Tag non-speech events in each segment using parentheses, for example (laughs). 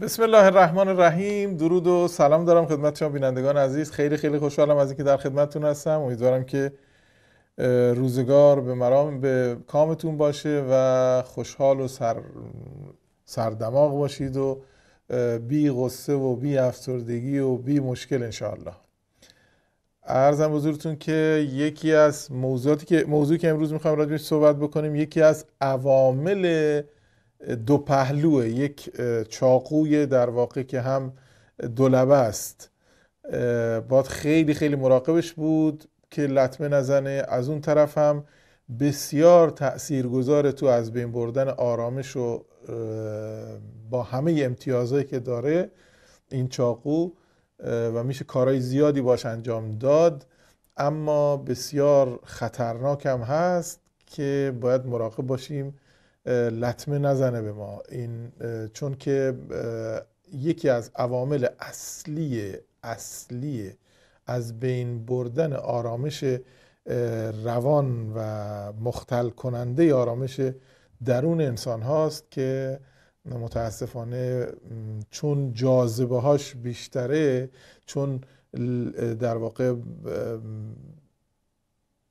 بسم الله الرحمن الرحیم درود و سلام دارم خدمت شما بینندگان عزیز خیلی خیلی خوشحالم از اینکه در خدمتتون هستم امیدوارم که روزگار به مرام به کامتون باشه و خوشحال و سر سردماغ باشید و بی غصه و بی افسردگی و بی مشکل انشاءالله عرضم حضورتون که یکی از موضوعاتی که موضوعی که امروز میخوام راجعش صحبت بکنیم یکی از عوامل دو پهلوه یک چاقوی در واقع که هم دولبه است باید خیلی خیلی مراقبش بود که لطمه نزنه از اون طرف هم بسیار تاثیرگذار تو از بین بردن آرامش و با همه امتیازهایی که داره این چاقو و میشه کارهای زیادی باش انجام داد اما بسیار خطرناک هم هست که باید مراقب باشیم لطمه نزنه به ما این چون که یکی از عوامل اصلی اصلی از بین بردن آرامش روان و مختل کننده آرامش درون انسان هاست که متاسفانه چون جاذبه هاش بیشتره چون در واقع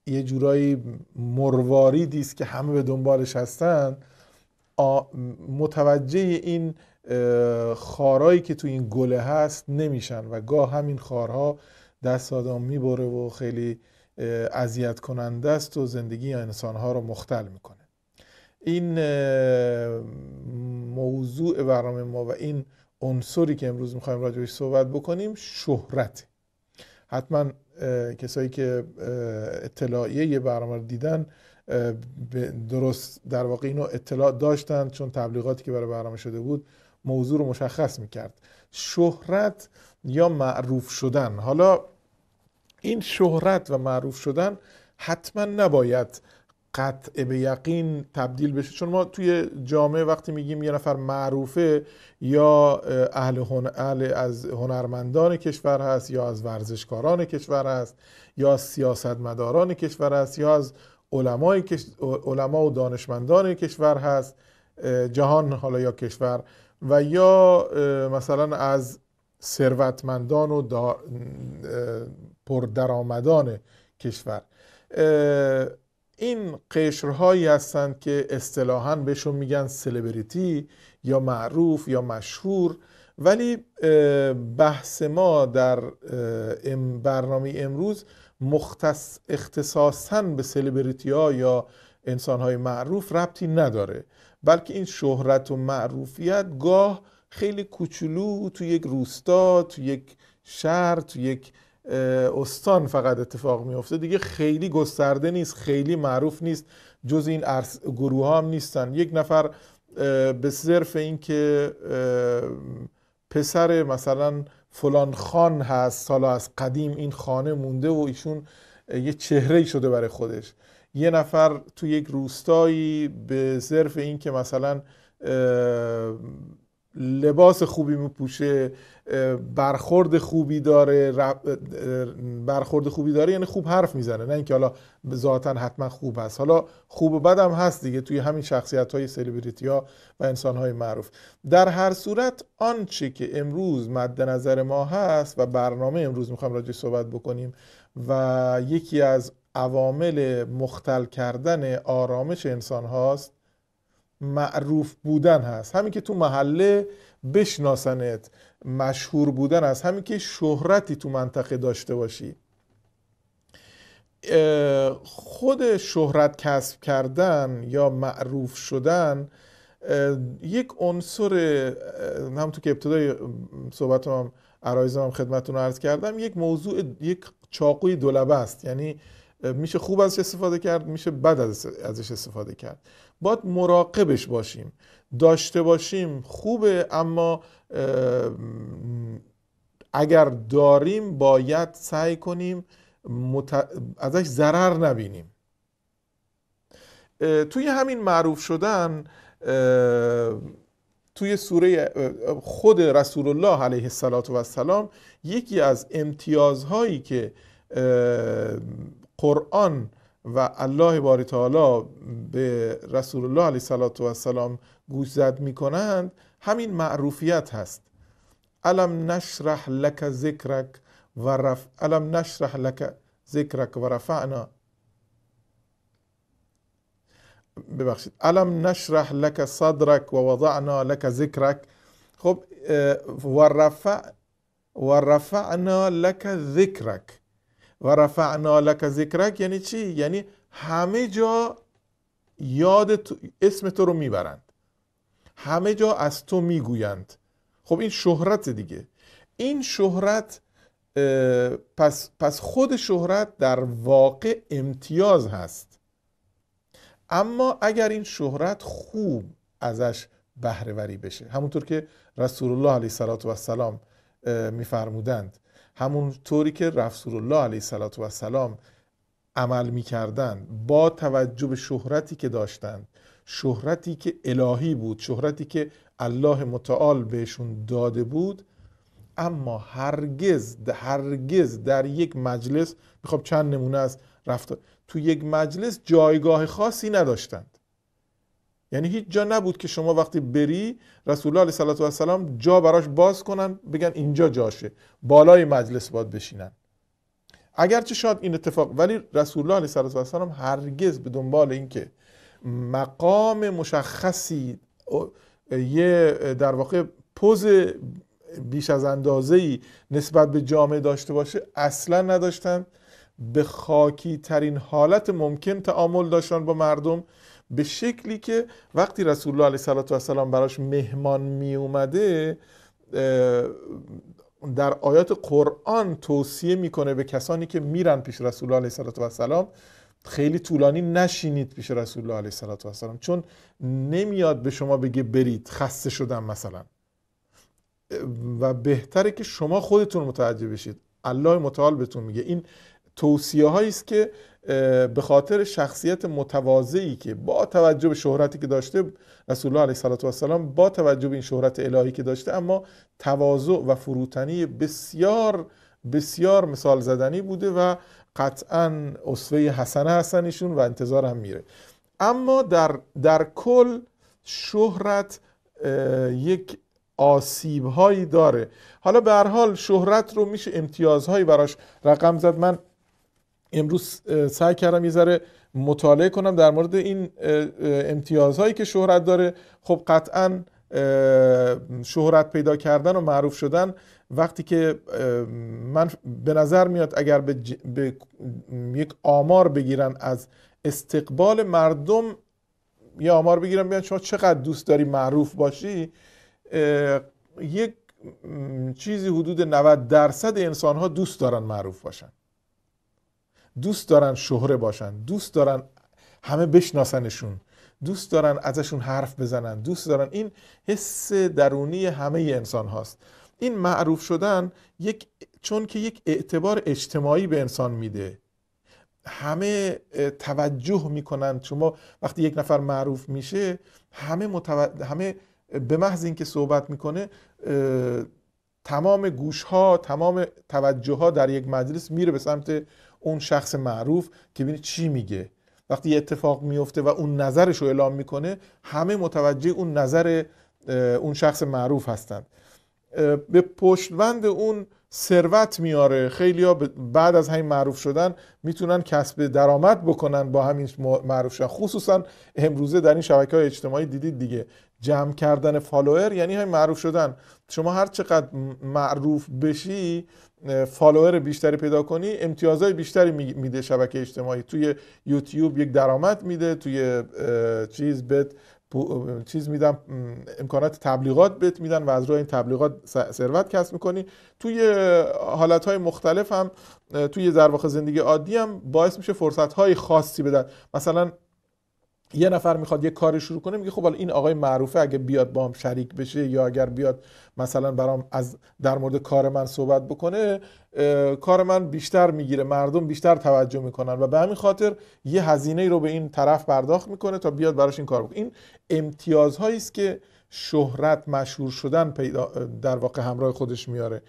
یه جورایی مرواری است که همه به دنبالش هستن متوجه این خارایی که تو این گله هست نمیشن و گاه همین خارها دست آدم میبره و خیلی اذیت کننده است و زندگی انسانها رو مختل میکنه این موضوع برنامه ما و این عنصری که امروز میخوایم راجبش صحبت بکنیم شهرت حتما کسایی که اطلاعیه یه برنامه رو دیدن درست در واقع اینو اطلاع داشتن چون تبلیغاتی که برای برنامه شده بود موضوع رو مشخص میکرد شهرت یا معروف شدن حالا این شهرت و معروف شدن حتما نباید قطع به یقین تبدیل بشه چون ما توی جامعه وقتی میگیم یه نفر معروفه یا اهل, از هنرمندان کشور هست یا از ورزشکاران کشور هست یا از سیاستمداران کشور هست یا از علمای کش... علما و دانشمندان کشور هست جهان حالا یا کشور و یا مثلا از ثروتمندان و دا... پردرآمدان کشور این قشرهایی هستند که اصطلاحا بهشون میگن سلبریتی یا معروف یا مشهور ولی بحث ما در برنامه امروز مختص اختصاصا به سلبریتی ها یا انسان های معروف ربطی نداره بلکه این شهرت و معروفیت گاه خیلی کوچولو تو یک روستا تو یک شهر تو یک استان فقط اتفاق میفته دیگه خیلی گسترده نیست خیلی معروف نیست جز این گروه ها هم نیستن یک نفر به صرف اینکه پسر مثلا فلان خان هست سالا از قدیم این خانه مونده و ایشون یه چهره شده برای خودش یه نفر تو یک روستایی به صرف اینکه مثلا لباس خوبی میپوشه برخورد خوبی داره برخورد خوبی داره یعنی خوب حرف میزنه نه اینکه حالا ذاتا حتما خوب هست حالا خوب و بد هم هست دیگه توی همین شخصیت های سلبریتی ها و انسان های معروف در هر صورت آنچه که امروز مد نظر ما هست و برنامه امروز میخوام راجع صحبت بکنیم و یکی از عوامل مختل کردن آرامش انسان هاست معروف بودن هست همین که تو محله بشناسنت مشهور بودن هست همین که شهرتی تو منطقه داشته باشی خود شهرت کسب کردن یا معروف شدن یک عنصر همونطور که ابتدای صحبتم هم عرایزم هم خدمتون عرض کردم یک موضوع یک چاقوی دولبه است یعنی میشه خوب ازش استفاده کرد میشه بد ازش استفاده کرد باید مراقبش باشیم داشته باشیم خوبه اما اگر داریم باید سعی کنیم ازش ضرر نبینیم توی همین معروف شدن توی سوره خود رسول الله علیه السلام یکی از امتیازهایی که قرآن و الله باری تعالی به رسول الله علیه صلات و السلام گوش زد می کنند همین معروفیت هست الم نشرح لک ذکرک و رف... علم نشرح لک ذکرک و رفعنا ببخشید الم نشرح لک صدرک و وضعنا لک ذکرک خب و رفع و رفعنا لک ذکرک و رفعنا لک ذکرک یعنی چی؟ یعنی همه جا یاد تو، اسم تو رو میبرند همه جا از تو میگویند خب این شهرت دیگه این شهرت پس, پس خود شهرت در واقع امتیاز هست اما اگر این شهرت خوب ازش بهرهوری بشه همونطور که رسول الله علیه و السلام میفرمودند همون طوری که رسول الله علیه و سلام عمل میکردند با توجه به شهرتی که داشتند شهرتی که الهی بود شهرتی که الله متعال بهشون داده بود اما هرگز هرگز در یک مجلس میخوام چند نمونه از رفتار تو یک مجلس جایگاه خاصی نداشتن یعنی هیچ جا نبود که شما وقتی بری رسول الله علیه و السلام جا براش باز کنن بگن اینجا جاشه بالای مجلس باد بشینن اگرچه شاید این اتفاق ولی رسول الله علیه و السلام هرگز به دنبال اینکه مقام مشخصی یه در واقع پوز بیش از اندازه ای نسبت به جامعه داشته باشه اصلا نداشتن به خاکی ترین حالت ممکن تعامل داشتن با مردم به شکلی که وقتی رسول الله علیه و السلام براش مهمان می اومده در آیات قرآن توصیه میکنه به کسانی که میرن پیش رسول الله علیه و السلام خیلی طولانی نشینید پیش رسول الله علیه و السلام چون نمیاد به شما بگه برید خسته شدم مثلا و بهتره که شما خودتون متوجه بشید الله متعال بهتون میگه این توصیه هایی است که به خاطر شخصیت متواضعی که با توجه به شهرتی که داشته رسول الله علیه و السلام با توجه به این شهرت الهی که داشته اما تواضع و فروتنی بسیار بسیار مثال زدنی بوده و قطعا اسوه حسنه هستن و انتظار هم میره اما در, در کل شهرت یک آسیب هایی داره حالا به هر حال شهرت رو میشه امتیازهایی براش رقم زد من امروز سعی کردم یه ذره مطالعه کنم در مورد این امتیازهایی که شهرت داره خب قطعا شهرت پیدا کردن و معروف شدن وقتی که من به نظر میاد اگر به, به یک آمار بگیرن از استقبال مردم یا آمار بگیرن بیان شما چقدر دوست داری معروف باشی یک چیزی حدود 90 درصد انسان ها دوست دارن معروف باشن دوست دارن شهره باشن دوست دارن همه بشناسنشون دوست دارن ازشون حرف بزنن دوست دارن این حس درونی همه انسان هاست این معروف شدن یک چون که یک اعتبار اجتماعی به انسان میده همه توجه میکنن شما وقتی یک نفر معروف میشه همه, همه به محض اینکه صحبت میکنه تمام گوش ها تمام توجه ها در یک مجلس میره به سمت اون شخص معروف که ببینه چی میگه وقتی یه اتفاق میفته و اون نظرش رو اعلام میکنه همه متوجه اون نظر اون شخص معروف هستند به پشتوند اون ثروت میاره خیلی ها بعد از همین معروف شدن میتونن کسب درآمد بکنن با همین معروف شدن خصوصا امروزه در این شبکه های اجتماعی دیدید دیگه جمع کردن فالوور یعنی های معروف شدن شما هر چقدر معروف بشی فالوور بیشتری پیدا کنی امتیازهای بیشتری میده شبکه اجتماعی توی یوتیوب یک درآمد میده توی چیز بت چیز میدم امکانات تبلیغات بهت میدن و از روی این تبلیغات ثروت کسب میکنی توی حالت های مختلف هم توی در واقع زندگی عادی هم باعث میشه فرصت های خاصی بدن مثلا یه نفر میخواد یه کاری شروع کنه میگه خب حالا این آقای معروفه اگه بیاد با هم شریک بشه یا اگر بیاد مثلا برام از در مورد کار من صحبت بکنه کار من بیشتر میگیره مردم بیشتر توجه میکنن و به همین خاطر یه هزینه ای رو به این طرف پرداخت میکنه تا بیاد براش این کار بکنه این امتیازهایی است که شهرت مشهور شدن پیدا در واقع همراه خودش میاره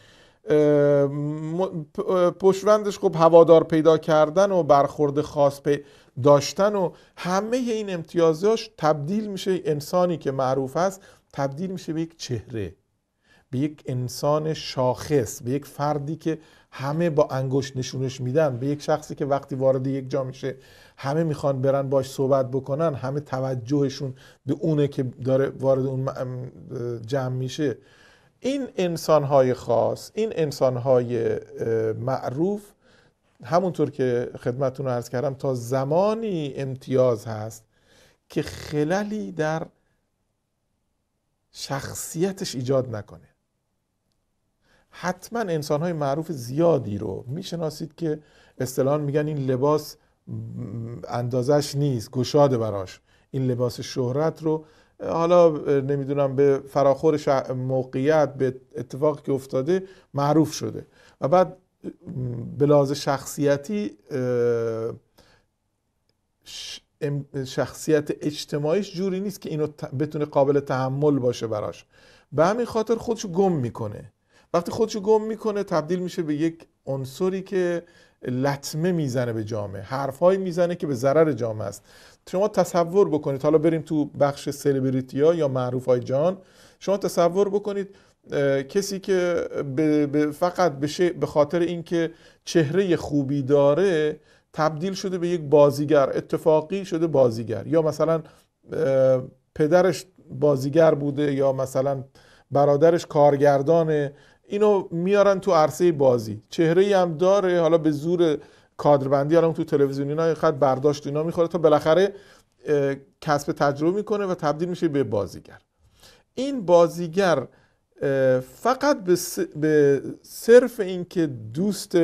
پشوندش خب هوادار پیدا کردن و برخورد خاص داشتن و همه این امتیازاش تبدیل میشه انسانی که معروف است تبدیل میشه به یک چهره به یک انسان شاخص به یک فردی که همه با انگشت نشونش میدن به یک شخصی که وقتی وارد یک جا میشه همه میخوان برن باش صحبت بکنن همه توجهشون به اونه که داره وارد اون جمع میشه این های خاص این های معروف همونطور که خدمتون رو عرض کردم تا زمانی امتیاز هست که خللی در شخصیتش ایجاد نکنه حتما های معروف زیادی رو میشناسید که اصطلاحا میگن این لباس اندازش نیست گشاده براش این لباس شهرت رو حالا نمیدونم به فراخور موقعیت به اتفاقی که افتاده معروف شده و بعد به شخصیتی شخصیت اجتماعیش جوری نیست که اینو بتونه قابل تحمل باشه براش به همین خاطر خودشو گم میکنه وقتی خودشو گم میکنه تبدیل میشه به یک عنصری که لطمه میزنه به جامعه حرفهایی میزنه که به ضرر جامعه است شما تصور بکنید حالا بریم تو بخش سلبریتی ها یا معروف های جان شما تصور بکنید کسی که فقط به, به خاطر اینکه چهره خوبی داره تبدیل شده به یک بازیگر اتفاقی شده بازیگر یا مثلا پدرش بازیگر بوده یا مثلا برادرش کارگردانه اینو میارن تو عرصه بازی چهره هم داره حالا به زور کادربندی الان تو تلویزیون اینا خط برداشت اینا میخوره تا بالاخره کسب تجربه میکنه و تبدیل میشه به بازیگر این بازیگر فقط به, صرف اینکه دوست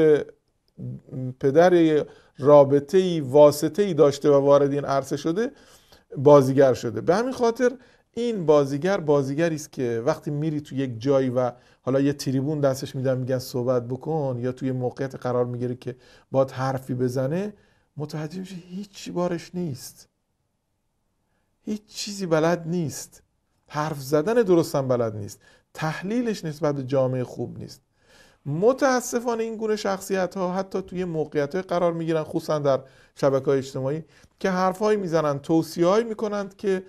پدر رابطه ای واسطه ای داشته و وارد این عرصه شده بازیگر شده به همین خاطر این بازیگر بازیگری است که وقتی میری تو یک جایی و حالا یه تریبون دستش میدن میگن صحبت بکن یا توی موقعیت قرار میگیره که باد حرفی بزنه متوجه میشه هیچی بارش نیست هیچ چیزی بلد نیست حرف زدن درستم بلد نیست تحلیلش نسبت به جامعه خوب نیست متاسفانه این گونه شخصیت ها حتی توی موقعیت های قرار میگیرن خصوصا در شبکه های اجتماعی که حرفهایی میزنن توصیه هایی میکنند که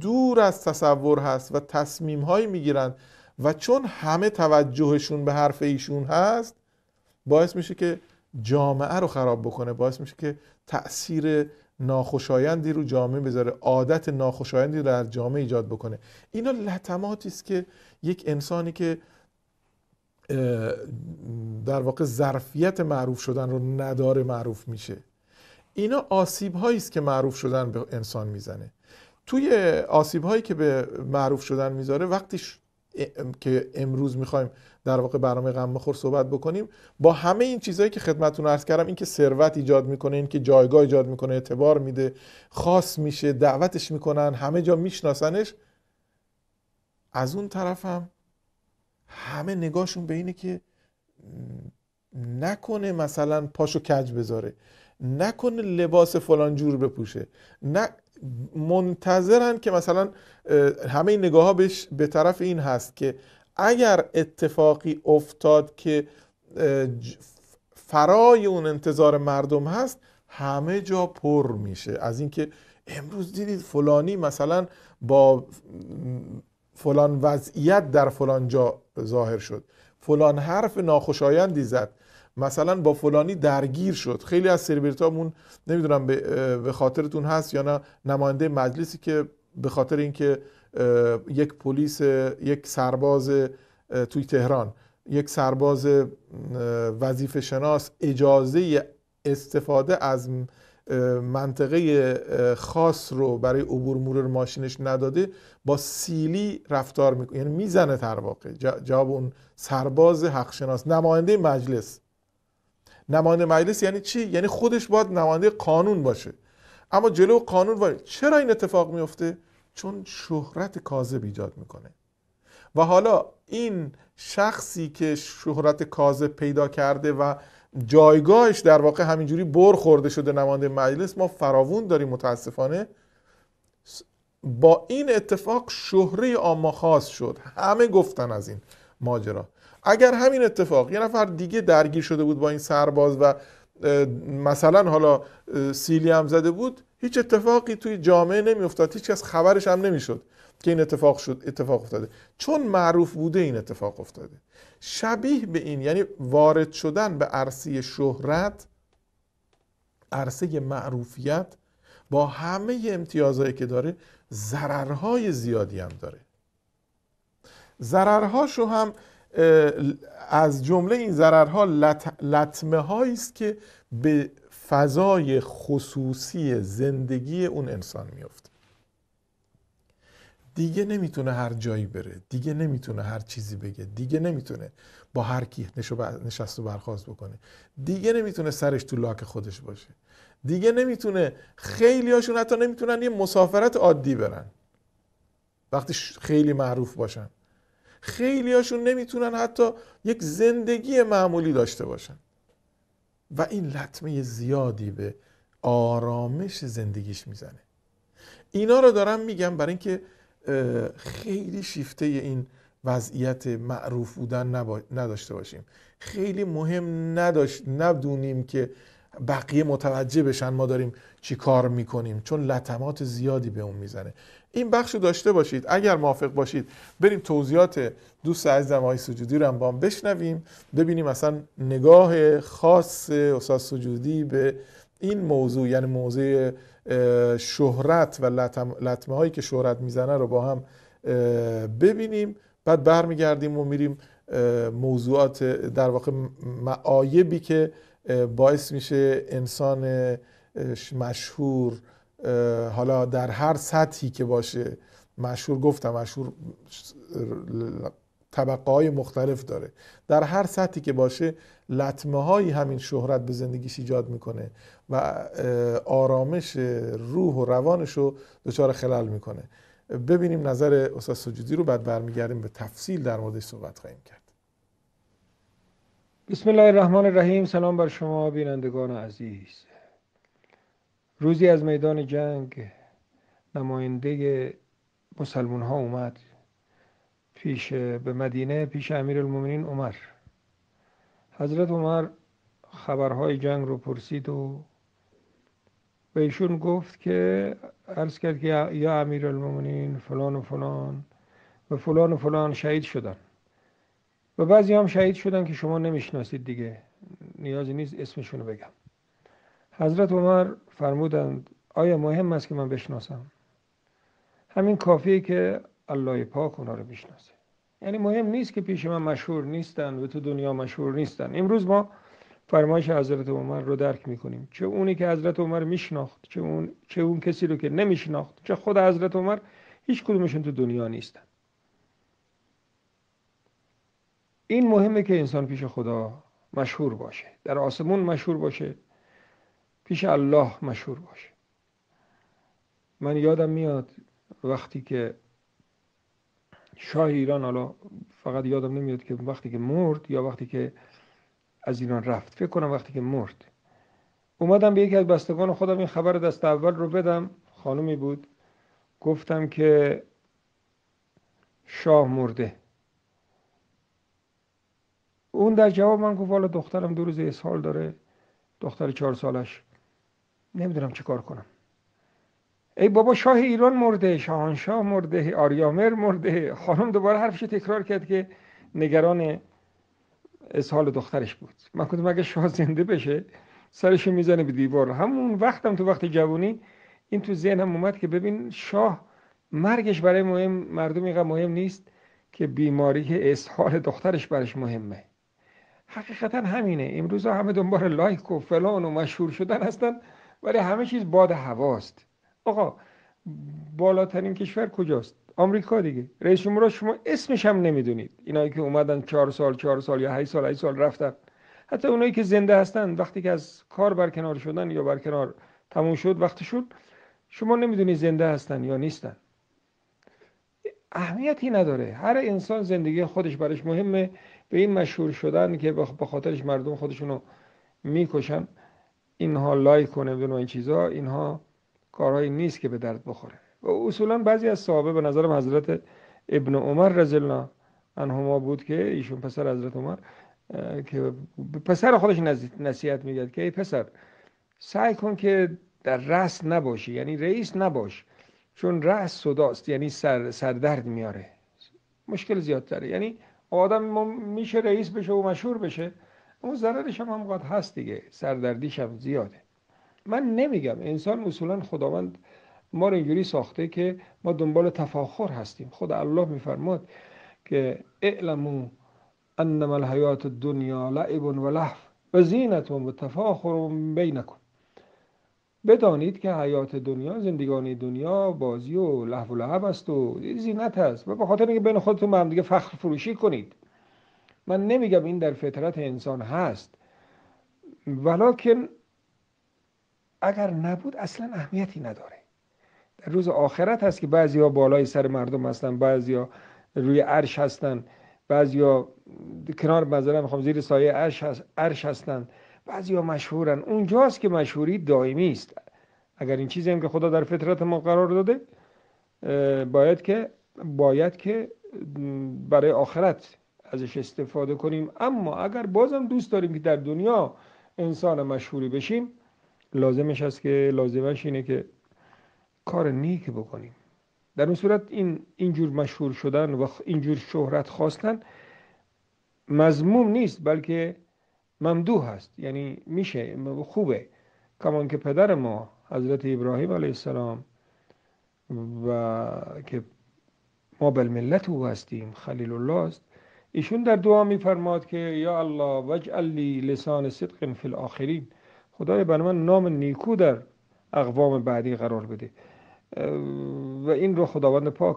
دور از تصور هست و تصمیم هایی میگیرند و چون همه توجهشون به حرف ایشون هست باعث میشه که جامعه رو خراب بکنه باعث میشه که تاثیر ناخوشایندی رو جامعه بذاره عادت ناخوشایندی رو در جامعه ایجاد بکنه اینا لطماتی است که یک انسانی که در واقع ظرفیت معروف شدن رو نداره معروف میشه اینا آسیب هایی است که معروف شدن به انسان میزنه توی آسیب هایی که به معروف شدن میذاره وقتی که امروز میخوایم در واقع برنامه غم بخور صحبت بکنیم با همه این چیزهایی که خدمتتون عرض کردم اینکه ثروت ایجاد میکنه اینکه جایگاه ایجاد میکنه اعتبار میده خاص میشه دعوتش میکنن همه جا میشناسنش از اون طرف هم همه نگاهشون به اینه که نکنه مثلا پاشو کج بذاره نکنه لباس فلان جور بپوشه نه منتظرن که مثلا همه این نگاه ها به طرف این هست که اگر اتفاقی افتاد که فرای اون انتظار مردم هست همه جا پر میشه از اینکه امروز دیدید فلانی مثلا با فلان وضعیت در فلان جا ظاهر شد فلان حرف ناخوشایندی زد مثلا با فلانی درگیر شد خیلی از سربرتامون نمیدونم به خاطرتون هست یا نه نماینده مجلسی که به خاطر اینکه یک پلیس یک سرباز توی تهران یک سرباز وظیفه شناس اجازه استفاده از منطقه خاص رو برای عبور مرور ماشینش نداده با سیلی رفتار میکنه یعنی میزنه در واقع جواب اون سرباز حقشناس نماینده مجلس نماینده مجلس یعنی چی یعنی خودش باید نماینده قانون باشه اما جلو قانون باید چرا این اتفاق میفته چون شهرت کاذب ایجاد میکنه و حالا این شخصی که شهرت کاذب پیدا کرده و جایگاهش در واقع همینجوری بر خورده شده نماینده مجلس ما فراوون داریم متاسفانه با این اتفاق شهره آما خاص شد همه گفتن از این ماجرا اگر همین اتفاق یه نفر دیگه درگیر شده بود با این سرباز و مثلا حالا سیلی هم زده بود هیچ اتفاقی توی جامعه نمیافتاد هیچ کس خبرش هم نمیشد که این اتفاق شد اتفاق افتاده چون معروف بوده این اتفاق افتاده شبیه به این یعنی وارد شدن به عرصه شهرت عرصه معروفیت با همه امتیازهایی که داره ضررهای زیادی هم داره ضررهاشو هم از جمله این ضررها لط... لطمه هایی است که به فضای خصوصی زندگی اون انسان میفته دیگه نمیتونه هر جایی بره دیگه نمیتونه هر چیزی بگه دیگه نمیتونه با هر کی نشست و برخواست بکنه دیگه نمیتونه سرش تو لاک خودش باشه دیگه نمیتونه خیلی هاشون حتی نمیتونن یه مسافرت عادی برن وقتی خیلی معروف باشن خیلی هاشون نمیتونن حتی یک زندگی معمولی داشته باشن و این لطمه زیادی به آرامش زندگیش میزنه اینا رو دارم میگم برای اینکه خیلی شیفته این وضعیت معروف بودن نداشته باشیم خیلی مهم نداشت ندونیم که بقیه متوجه بشن ما داریم چی کار میکنیم چون لطمات زیادی به اون میزنه این بخش رو داشته باشید اگر موافق باشید بریم توضیحات دوست عزیزم آقای سجودی رو هم با هم بشنویم ببینیم اصلا نگاه خاص استاد سجودی به این موضوع یعنی موضوع شهرت و لطمه هایی که شهرت میزنه رو با هم ببینیم بعد برمیگردیم و میریم موضوعات در واقع معایبی که باعث میشه انسان مشهور حالا در هر سطحی که باشه مشهور گفتم مشهور طبقه های مختلف داره در هر سطحی که باشه لطمه هایی همین شهرت به زندگیش ایجاد میکنه و آرامش روح و روانش رو دچار خلل میکنه ببینیم نظر استاد سجودی رو بعد برمیگردیم به تفصیل در موردش صحبت خواهیم کرد بسم الله الرحمن الرحیم سلام بر شما بینندگان عزیز روزی از میدان جنگ نماینده مسلمون ها اومد پیش به مدینه پیش امیر المومنین عمر حضرت عمر خبرهای جنگ رو پرسید و به ایشون گفت که عرض کرد که یا امیر المومنین فلان و فلان و فلان و فلان شهید شدن و بعضی هم شهید شدن که شما نمیشناسید دیگه نیازی نیست اسمشون رو بگم حضرت عمر فرمودند آیا مهم است که من بشناسم همین کافیه که الله پاک اونا رو بشناسه یعنی مهم نیست که پیش من مشهور نیستن و تو دنیا مشهور نیستن امروز ما فرمایش حضرت عمر رو درک میکنیم چه اونی که حضرت عمر میشناخت چه اون چه اون کسی رو که نمیشناخت چه خود حضرت عمر هیچ کدومشون تو دنیا نیستن این مهمه که انسان پیش خدا مشهور باشه در آسمون مشهور باشه پیش الله مشهور باشه من یادم میاد وقتی که شاه ایران حالا فقط یادم نمیاد که وقتی که مرد یا وقتی که از ایران رفت فکر کنم وقتی که مرد اومدم به یکی از بستگان خودم این خبر دست اول رو بدم خانمی بود گفتم که شاه مرده اون در جواب من گفت والا دخترم دو روز اسهال داره دختر چهار سالش نمیدونم چه کار کنم ای بابا شاه ایران مرده شاهانشاه مرده آریامر مرده خانم دوباره حرفش تکرار کرد که نگران اسهال دخترش بود من کنم اگه شاه زنده بشه سرش میزنه به دیوار همون وقتم تو وقت جوانی این تو ذهنم اومد که ببین شاه مرگش برای مهم مردم اینقدر مهم نیست که بیماری اسهال دخترش برش مهمه حقیقتا همینه امروز همه دنبال لایک و فلان و مشهور شدن هستن ولی همه چیز باد هواست آقا بالاترین کشور کجاست آمریکا دیگه رئیس جمهور شما اسمش هم نمیدونید اینایی که اومدن چهار سال چهار سال یا هشت سال هشت سال رفتن حتی اونایی که زنده هستن وقتی که از کار برکنار شدن یا برکنار تموم شد شد شما نمیدونی زنده هستن یا نیستن اهمیتی نداره هر انسان زندگی خودش برش مهمه به این مشهور شدن که به خاطرش مردم خودشونو میکشن اینها لایک کنه این چیزا اینها کارهایی نیست که به درد بخوره و اصولا بعضی از صحابه به نظرم حضرت ابن عمر رضی الله عنهما بود که ایشون پسر حضرت عمر که پسر خودش نصیحت میگرد که ای پسر سعی کن که در رأس نباشی یعنی رئیس نباش چون رأس صداست یعنی سر سردرد میاره مشکل زیادتره یعنی آدم میشه رئیس بشه و مشهور بشه اون ضررش هم همقدر هست دیگه سردردیش هم زیاده من نمیگم انسان اصولا خداوند ما رو اینجوری ساخته که ما دنبال تفاخر هستیم خود الله میفرماد که اعلمو انما الحیات الدنیا لعب و لحف و زینت و تفاخر بینکم بدانید که حیات دنیا زندگانی دنیا بازی و لحو و لحب است و زینت است و به خاطر اینکه بین خودتون به هم دیگه فخر فروشی کنید من نمیگم این در فطرت انسان هست ولیکن اگر نبود اصلا اهمیتی نداره در روز آخرت هست که ها بالای سر مردم هستن ها روی عرش هستن ها کنار هم میخوام زیر سایه عرش, هست، عرش هستن بعضیا مشهورن اونجاست که مشهوری دائمی است اگر این چیزی هم که خدا در فطرت ما قرار داده باید که باید که برای آخرت ازش استفاده کنیم اما اگر بازم دوست داریم که در دنیا انسان مشهوری بشیم لازمش هست که لازمش اینه که کار نیک بکنیم در اون صورت این اینجور مشهور شدن و اینجور شهرت خواستن مضموم نیست بلکه ممدوح هست یعنی میشه خوبه کمان که پدر ما حضرت ابراهیم علیه السلام و که ما بالملت او هستیم خلیل الله است ایشون در دعا میفرماد که یا الله وجعل لی لسان صدق فی الاخرین خدای بر من نام نیکو در اقوام بعدی قرار بده و این رو خداوند پاک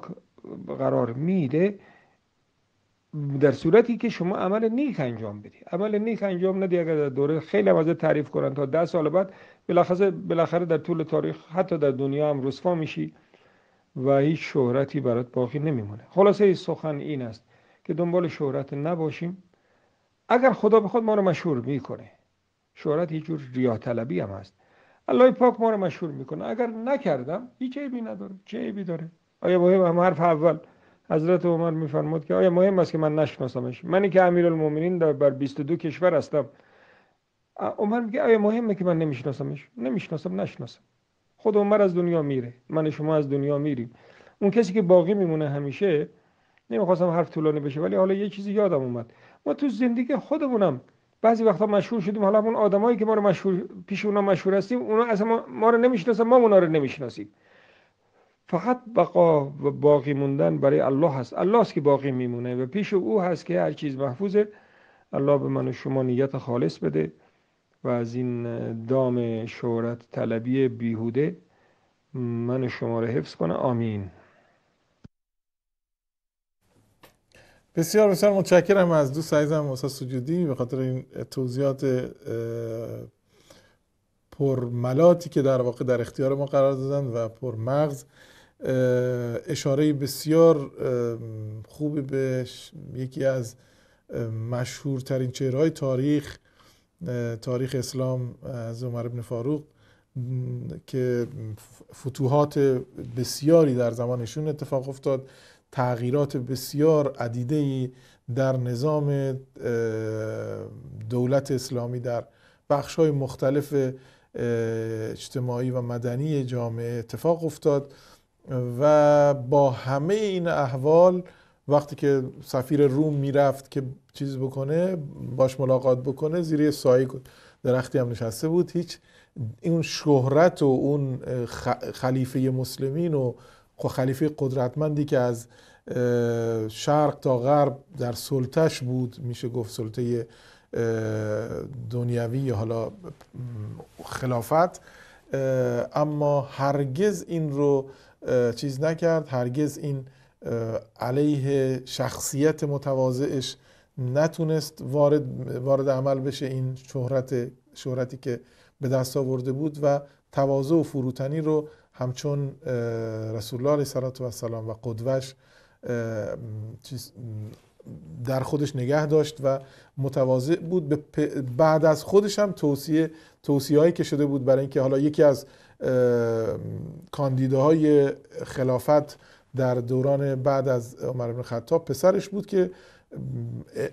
قرار میده در صورتی که شما عمل نیک انجام بدی عمل نیک انجام ندی اگر در دوره خیلی ازت تعریف کنن تا ده سال بعد بالاخره در طول تاریخ حتی در دنیا هم رسوا میشی و هیچ شهرتی برات باقی نمیمونه خلاصه سخن این است که دنبال شهرت نباشیم اگر خدا بخواد ما رو مشهور میکنه شهرت یه جور ریاطلبی هم هست الله پاک ما رو مشهور میکنه اگر نکردم هیچ عیبی نداره چه عیبی داره آیا مهم هم حرف اول حضرت عمر میفرمود که آیا مهم است که من نشناسمش منی که امیرالمومنین بر 22 کشور هستم عمر میگه آیا مهمه که من نمیشناسمش نمیشناسم نشناسم خود عمر از دنیا میره من شما از دنیا میریم اون کسی که باقی میمونه همیشه نمیخواستم حرف طولانی بشه ولی حالا یه چیزی یادم اومد ما تو زندگی خودمونم بعضی وقتا مشهور شدیم حالا اون آدمایی که ما رو مشهور پیش اونا مشهور هستیم اونا اصلا ما, ما رو نمیشناسن ما اونا رو نمیشناسیم فقط بقا و باقی موندن برای الله هست الله است که باقی میمونه و پیش او هست که هر چیز محفوظه الله به من و شما نیت خالص بده و از این دام شهرت طلبی بیهوده من شما رو حفظ کنه آمین بسیار بسیار متشکرم از دوست سایزم موسی سجودی به خاطر این توضیحات پرملاتی که در واقع در اختیار ما قرار دادند و پر مغز اشاره بسیار خوبی به یکی از مشهورترین چهرهای تاریخ تاریخ اسلام از عمر ابن فاروق که فتوحات بسیاری در زمانشون اتفاق افتاد تغییرات بسیار عدیده در نظام دولت اسلامی در بخش های مختلف اجتماعی و مدنی جامعه اتفاق افتاد و با همه این احوال وقتی که سفیر روم میرفت که چیز بکنه باش ملاقات بکنه زیر سایه درختی هم نشسته بود هیچ اون شهرت و اون خلیفه مسلمین و خلیفه قدرتمندی که از شرق تا غرب در سلطش بود میشه گفت سلطه دنیوی یا حالا خلافت اما هرگز این رو چیز نکرد هرگز این علیه شخصیت متواضعش نتونست وارد, وارد عمل بشه این شهرت شهرتی که به دست آورده بود و تواضع و فروتنی رو همچون رسول الله علیه و السلام و قدوش در خودش نگه داشت و متواضع بود بعد از خودش هم توصیه هایی که شده بود برای اینکه حالا یکی از کاندیداهای خلافت در دوران بعد از عمر بن خطاب پسرش بود که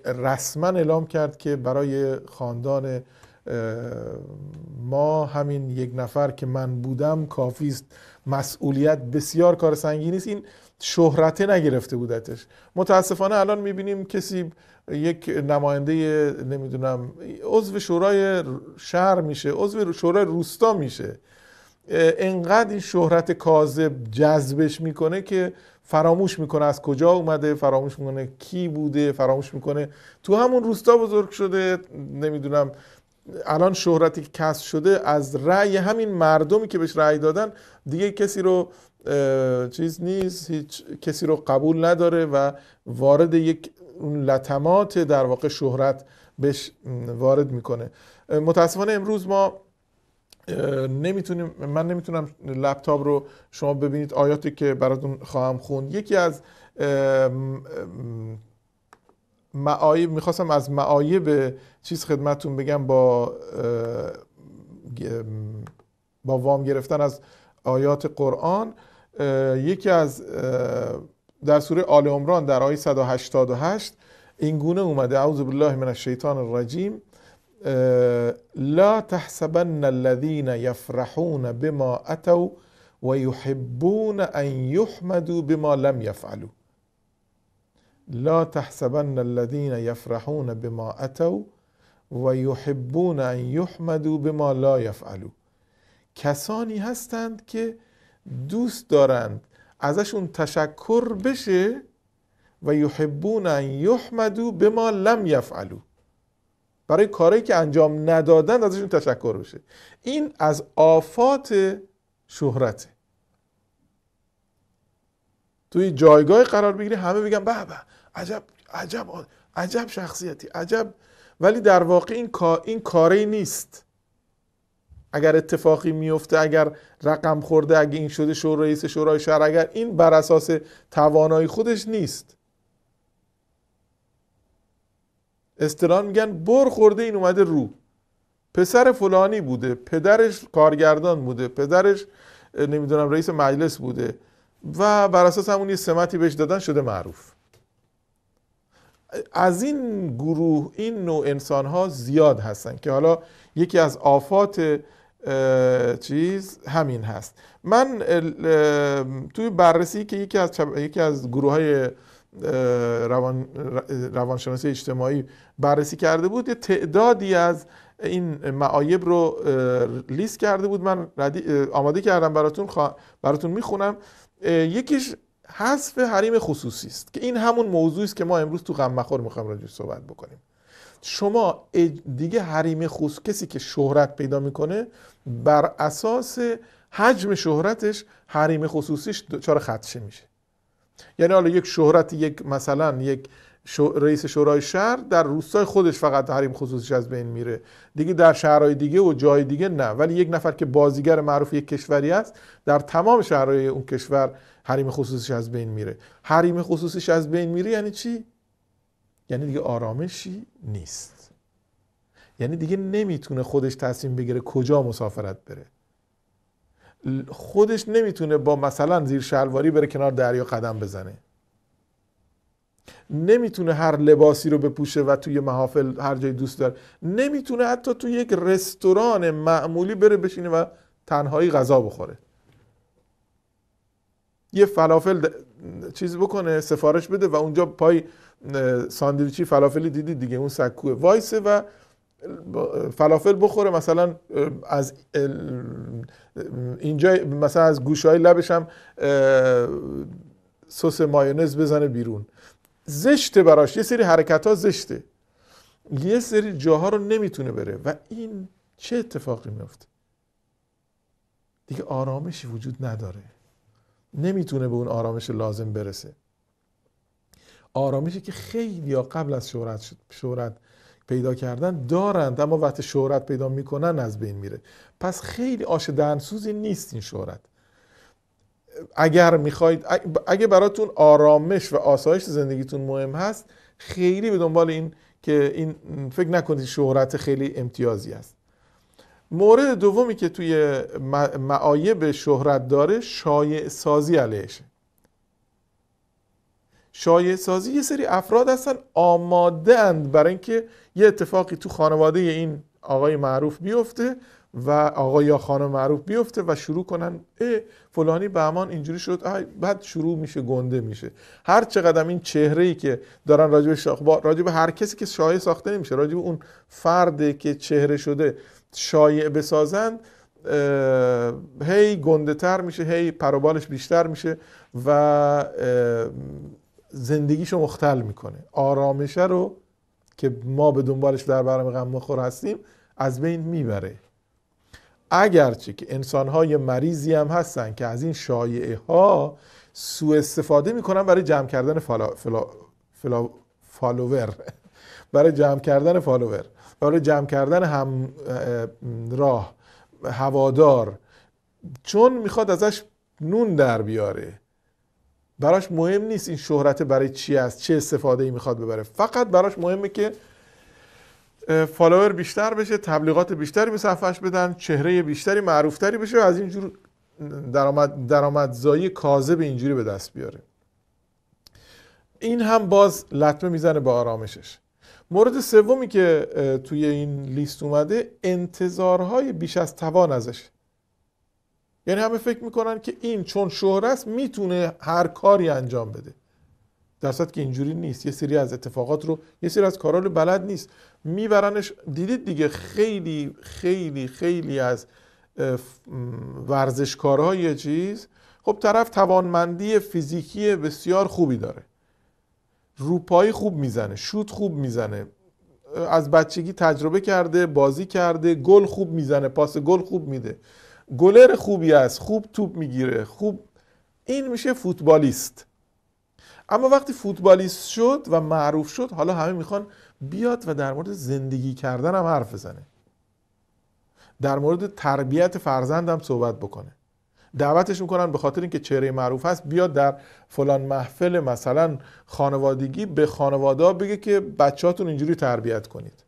رسما اعلام کرد که برای خاندان ما همین یک نفر که من بودم کافی است مسئولیت بسیار کار سنگینی است این شهرته نگرفته بودتش متاسفانه الان میبینیم کسی یک نماینده نمیدونم عضو شورای شهر میشه عضو شورای روستا میشه انقدر این شهرت کاذب جذبش میکنه که فراموش میکنه از کجا اومده فراموش میکنه کی بوده فراموش میکنه تو همون روستا بزرگ شده نمیدونم الان شهرتی که کسب شده از رأی همین مردمی که بهش رأی دادن دیگه کسی رو چیز نیست هیچ کسی رو قبول نداره و وارد یک لطمات در واقع شهرت بهش وارد میکنه متاسفانه امروز ما نمیتونیم من نمیتونم لپتاپ رو شما ببینید آیاتی که براتون خواهم خوند یکی از معایب میخواستم از معایب چیز خدمتون بگم با با وام گرفتن از آیات قرآن یکی از در سوره آل عمران در آیه 188 این گونه اومده اعوذ بالله من الشیطان الرجیم لا تحسبن الذين يفرحون بما اتوا ويحبون ان يحمدوا بما لم يفعلوا لا تحسبن الذین یفرحون بما اتوا و یحبون ان یحمدوا بما لا یفعلوا کسانی هستند که دوست دارند ازشون تشکر بشه و یحبون ان یحمدوا بما لم یفعلوا برای کاری که انجام ندادند ازشون تشکر بشه این از آفات شهرته توی جایگاه قرار بگیری همه میگن به عجب عجب عجب شخصیتی عجب ولی در واقع این این کاری نیست اگر اتفاقی میفته اگر رقم خورده اگه این شده شورای رئیس شورای شهر اگر این بر اساس توانایی خودش نیست استران میگن بر خورده این اومده رو پسر فلانی بوده پدرش کارگردان بوده پدرش نمیدونم رئیس مجلس بوده و بر اساس همون یه سمتی بهش دادن شده معروف از این گروه این نوع انسان ها زیاد هستن که حالا یکی از آفات چیز همین هست من توی بررسی که یکی از, یکی از گروه های روان، روانشناسی اجتماعی بررسی کرده بود یه تعدادی از این معایب رو لیست کرده بود من آماده کردم براتون, براتون میخونم یکیش حذف حریم خصوصی است که این همون موضوعی است که ما امروز تو غم مخور میخوایم راجعش صحبت بکنیم شما دیگه حریم خصوص کسی که شهرت پیدا میکنه بر اساس حجم شهرتش حریم خصوصیش دچار خدشه میشه یعنی حالا یک شهرت یک مثلا یک رئیس شورای شهر در روستای خودش فقط حریم خصوصیش از بین میره دیگه در شهرهای دیگه و جای دیگه نه ولی یک نفر که بازیگر معروف یک کشوری است در تمام شهرهای اون کشور حریم خصوصیش از بین میره حریم خصوصیش از بین میره یعنی چی یعنی دیگه آرامشی نیست یعنی دیگه نمیتونه خودش تصمیم بگیره کجا مسافرت بره خودش نمیتونه با مثلا زیر شلواری بره کنار دریا قدم بزنه نمیتونه هر لباسی رو بپوشه و توی محافل هر جای دوست داره نمیتونه حتی توی یک رستوران معمولی بره بشینه و تنهایی غذا بخوره یه فلافل چیز بکنه سفارش بده و اونجا پای ساندویچی فلافلی دیدی دیگه اون سکوه وایسه و فلافل بخوره مثلا از اینجا مثلا از گوشهای لبش هم سس مایونز بزنه بیرون زشته براش یه سری حرکت ها زشته یه سری جاها رو نمیتونه بره و این چه اتفاقی میفته دیگه آرامشی وجود نداره نمیتونه به اون آرامش لازم برسه آرامشی که خیلی یا قبل از شهرت, شهرت پیدا کردن دارند اما وقت شهرت پیدا میکنن از بین میره پس خیلی آش دهنسوزی نیست این شهرت اگر میخواید اگه براتون آرامش و آسایش زندگیتون مهم هست خیلی به دنبال این که این فکر نکنید شهرت خیلی امتیازی است مورد دومی که توی معایب شهرت داره شایع سازی علیهشه شایع سازی یه سری افراد هستن آماده اند برای اینکه یه اتفاقی تو خانواده این آقای معروف بیفته و آقا یا خانم معروف بیفته و شروع کنن اه فلانی امان اینجوری شد بعد شروع میشه گنده میشه هر قدم این چهره ای که دارن راجب شاخبا راجب هر کسی که شایع ساخته نمیشه راجب اون فردی که چهره شده شایع بسازن هی گنده تر میشه هی پروبالش بیشتر میشه و زندگیشو مختل میکنه آرامشه رو که ما به دنبالش در برنامه غم خور هستیم از بین میبره اگرچه که انسان های مریضی هم هستن که از این شایعه ها سوء استفاده میکنن برای جمع کردن فالوور (laughs) برای جمع کردن فالوور برای جمع کردن هم راه هوادار چون میخواد ازش نون در بیاره براش مهم نیست این شهرت برای چی است چه استفاده ای میخواد ببره فقط براش مهمه که فالوور بیشتر بشه تبلیغات بیشتری به صفحش بدن چهره بیشتری معروفتری بشه و از اینجور درآمد درآمدزایی کاذب اینجوری به دست بیاره این هم باز لطمه میزنه به آرامشش مورد سومی که توی این لیست اومده انتظارهای بیش از توان ازش یعنی همه فکر میکنن که این چون شهرت میتونه هر کاری انجام بده در که اینجوری نیست یه سری از اتفاقات رو یه سری از کارا رو بلد نیست میبرنش دیدید دیگه خیلی خیلی خیلی از ورزشکارها یه چیز خب طرف توانمندی فیزیکی بسیار خوبی داره روپایی خوب میزنه شوت خوب میزنه از بچگی تجربه کرده بازی کرده گل خوب میزنه پاس گل خوب میده گلر خوبی است خوب توپ میگیره خوب این میشه فوتبالیست اما وقتی فوتبالیست شد و معروف شد حالا همه میخوان بیاد و در مورد زندگی کردن هم حرف بزنه در مورد تربیت فرزندم صحبت بکنه دعوتش میکنن به خاطر اینکه چهره معروف هست بیاد در فلان محفل مثلا خانوادگی به خانواده بگه که بچهاتون اینجوری تربیت کنید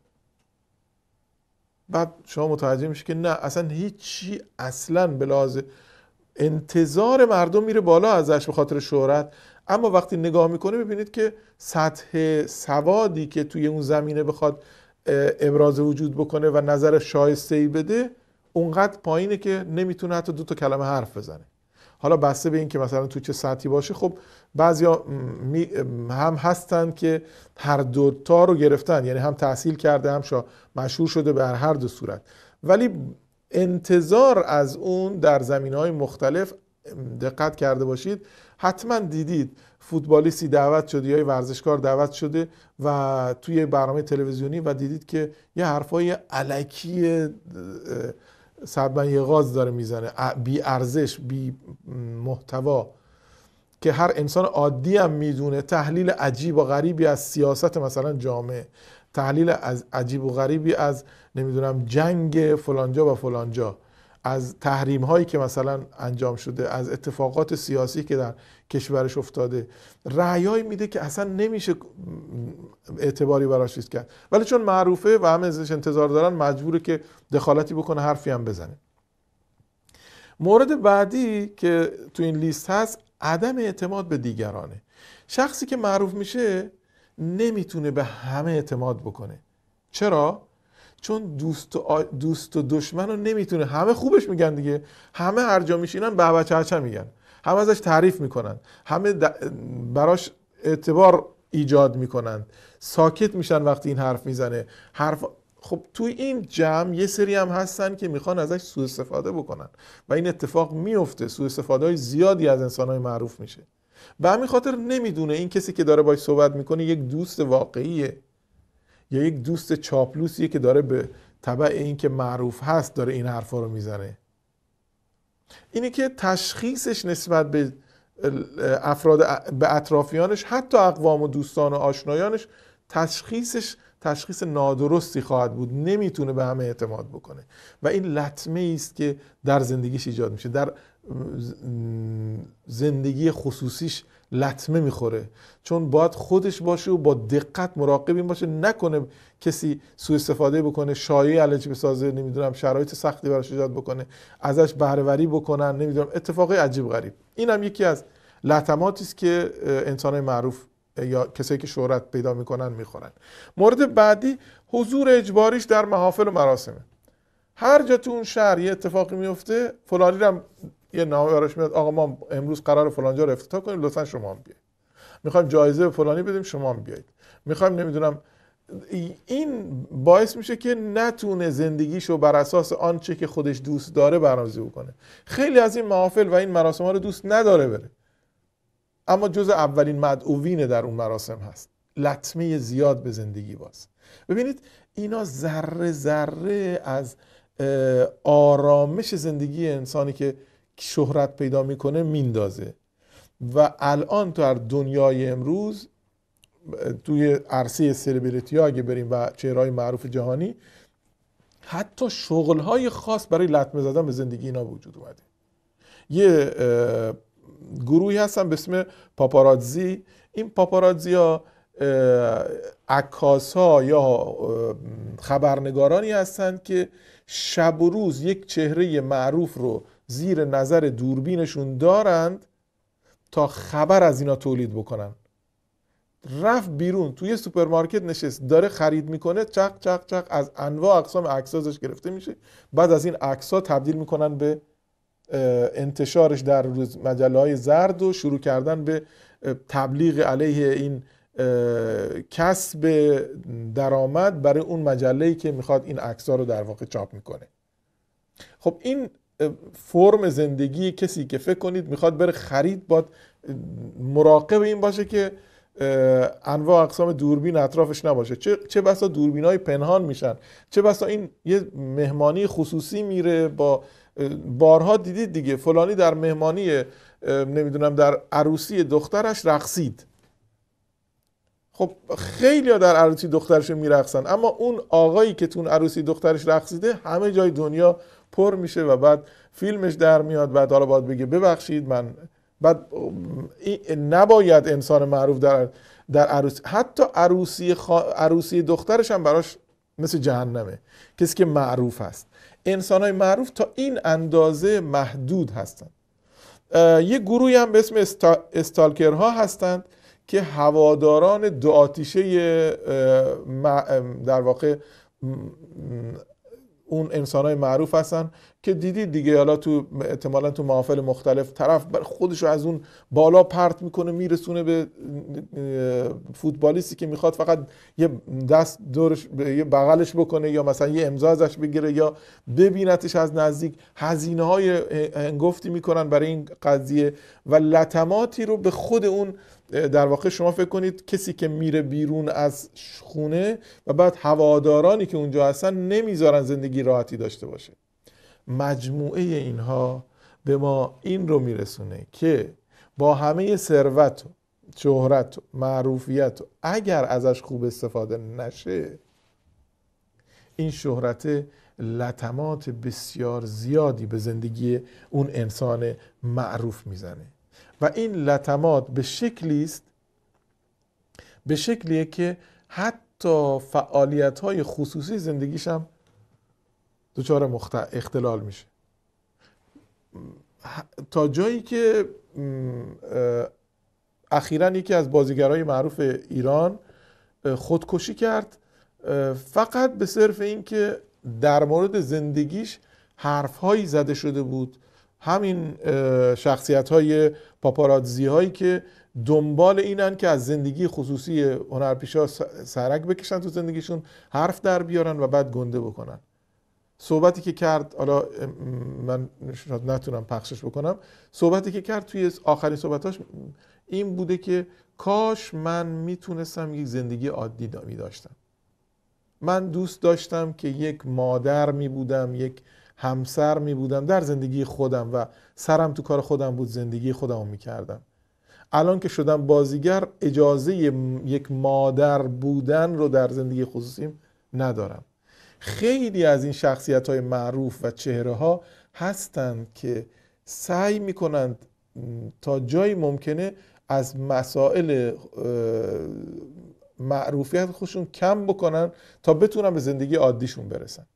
بعد شما متوجه میشه که نه اصلا هیچی اصلا به انتظار مردم میره بالا ازش به خاطر شهرت اما وقتی نگاه میکنه ببینید که سطح سوادی که توی اون زمینه بخواد ابراز وجود بکنه و نظر شایسته ای بده اونقدر پایینه که نمیتونه حتی دو تا کلمه حرف بزنه حالا بسته به این که مثلا تو چه سطحی باشه خب بعضیا هم هستن که هر دو تا رو گرفتن یعنی هم تحصیل کرده هم شا مشهور شده به هر دو صورت ولی انتظار از اون در زمین های مختلف دقت کرده باشید حتما دیدید فوتبالیستی دعوت شده یا ورزشکار دعوت شده و توی برنامه تلویزیونی و دیدید که یه حرفای علکی یه غاز داره میزنه بی ارزش بی محتوا که هر انسان عادی هم میدونه تحلیل عجیب و غریبی از سیاست مثلا جامعه تحلیل از عجیب و غریبی از نمیدونم جنگ فلانجا و فلانجا از تحریم هایی که مثلا انجام شده از اتفاقات سیاسی که در کشورش افتاده رعیای میده که اصلا نمیشه اعتباری براش ریست کرد ولی چون معروفه و همه ازش انتظار دارن مجبوره که دخالتی بکنه حرفی هم بزنه مورد بعدی که تو این لیست هست عدم اعتماد به دیگرانه شخصی که معروف میشه نمیتونه به همه اعتماد بکنه چرا چون دوست و, دوست و دشمن رو نمیتونه همه خوبش میگن دیگه همه هر جا میشینن به بچه میگن همه ازش تعریف میکنن همه براش اعتبار ایجاد میکنن ساکت میشن وقتی این حرف میزنه حرف خب توی این جمع یه سری هم هستن که میخوان ازش سوء استفاده بکنن و این اتفاق میفته سوء استفاده های زیادی از انسان های معروف میشه به همین خاطر نمیدونه این کسی که داره باش صحبت میکنه یک دوست واقعیه یا یک دوست چاپلوسیه که داره به طبع که معروف هست داره این حرفا رو میزنه اینی که تشخیصش نسبت به افراد به اطرافیانش حتی اقوام و دوستان و آشنایانش تشخیصش تشخیص نادرستی خواهد بود نمیتونه به همه اعتماد بکنه و این لطمه است که در زندگیش ایجاد میشه در زندگی خصوصیش لطمه میخوره چون باید خودش باشه و با دقت مراقب این باشه نکنه کسی سوء استفاده بکنه شایعه علج بسازه نمیدونم شرایط سختی براش ایجاد بکنه ازش بهرهوری بکنن نمیدونم اتفاق عجیب غریب اینم یکی از لطماتی است که انسان معروف یا کسایی که شهرت پیدا میکنن میخورن مورد بعدی حضور اجباریش در محافل و مراسمه هر جا تو اون شهر یه اتفاقی میفته فلانی یه نامه براش میاد آقا ما امروز قرار فلانجا رو افتتاح کنیم لطفا شما هم بیاید میخوایم جایزه فلانی بدیم شما هم بیاید میخوایم نمیدونم این باعث میشه که نتونه زندگیشو بر اساس آنچه که خودش دوست داره برنامه‌ریزی کنه خیلی از این محافل و این مراسم ها رو دوست نداره بره اما جز اولین مدعوینه در اون مراسم هست لطمه زیاد به زندگی باز ببینید اینا ذره ذره از آرامش زندگی انسانی که شهرت پیدا میکنه میندازه و الان در دنیای امروز توی عرصه سلبریتی ها اگه بریم و چهرهای معروف جهانی حتی شغل های خاص برای لطمه زدن به زندگی اینا وجود اومده یه گروهی هستن به اسم پاپارادزی این پاپارادزی ها عکاس ها یا خبرنگارانی هستند که شب و روز یک چهره معروف رو زیر نظر دوربینشون دارند تا خبر از اینا تولید بکنن رفت بیرون توی سوپرمارکت نشست داره خرید میکنه چق چق چق از انواع اقسام عکسازش گرفته میشه بعد از این ها تبدیل میکنن به انتشارش در مجله های زرد و شروع کردن به تبلیغ علیه این کسب درآمد برای اون مجله ای که میخواد این عکس رو در واقع چاپ میکنه خب این فرم زندگی کسی که فکر کنید میخواد بره خرید با مراقب این باشه که انواع اقسام دوربین اطرافش نباشه چه, چه بسا دوربین های پنهان میشن چه بسا این یه مهمانی خصوصی میره با بارها دیدید دیگه فلانی در مهمانی نمیدونم در عروسی دخترش رقصید خب خیلی در عروسی دخترش میرقصن اما اون آقایی که تون عروسی دخترش رقصیده همه جای دنیا پر میشه و بعد فیلمش در میاد بعد حالا باید بگه ببخشید من بعد نباید انسان معروف در در عروسی حتی عروسی, خا... عروسی دخترش هم براش مثل جهنمه کسی که معروف هست انسان های معروف تا این اندازه محدود هستند یه گروهی هم به اسم استا... استالکرها هستند که هواداران دو در واقع اون انسان های معروف هستن که دیدید دیگه حالا تو احتمالا تو محافل مختلف طرف خودش رو از اون بالا پرت میکنه میرسونه به فوتبالیستی که میخواد فقط یه دست دورش یه بغلش بکنه یا مثلا یه امضا ازش بگیره یا ببینتش از نزدیک هزینه های انگفتی میکنن برای این قضیه و لطماتی رو به خود اون در واقع شما فکر کنید کسی که میره بیرون از خونه و بعد هوادارانی که اونجا هستن نمیذارن زندگی راحتی داشته باشه مجموعه اینها به ما این رو میرسونه که با همه ثروت و شهرت و معروفیت و اگر ازش خوب استفاده نشه این شهرت لطمات بسیار زیادی به زندگی اون انسان معروف میزنه و این لطمات به شکلی است به شکلیه که حتی فعالیت های خصوصی زندگیش هم دچار اختلال میشه تا جایی که اخیرا یکی از بازیگرای معروف ایران خودکشی کرد فقط به صرف اینکه در مورد زندگیش حرفهایی زده شده بود همین شخصیت های پاپارادزی هایی که دنبال اینن که از زندگی خصوصی ها سرک بکشن تو زندگیشون حرف در بیارن و بعد گنده بکنن صحبتی که کرد حالا من شاید نتونم پخشش بکنم صحبتی که کرد توی آخرین صحبتاش این بوده که کاش من میتونستم یک زندگی عادی داشتم من دوست داشتم که یک مادر می بودم یک همسر می بودم در زندگی خودم و سرم تو کار خودم بود زندگی خودم می کردم الان که شدم بازیگر اجازه یک مادر بودن رو در زندگی خصوصیم ندارم خیلی از این شخصیت های معروف و چهره ها هستند که سعی می کنند تا جایی ممکنه از مسائل معروفیت خودشون کم بکنن تا بتونن به زندگی عادیشون برسن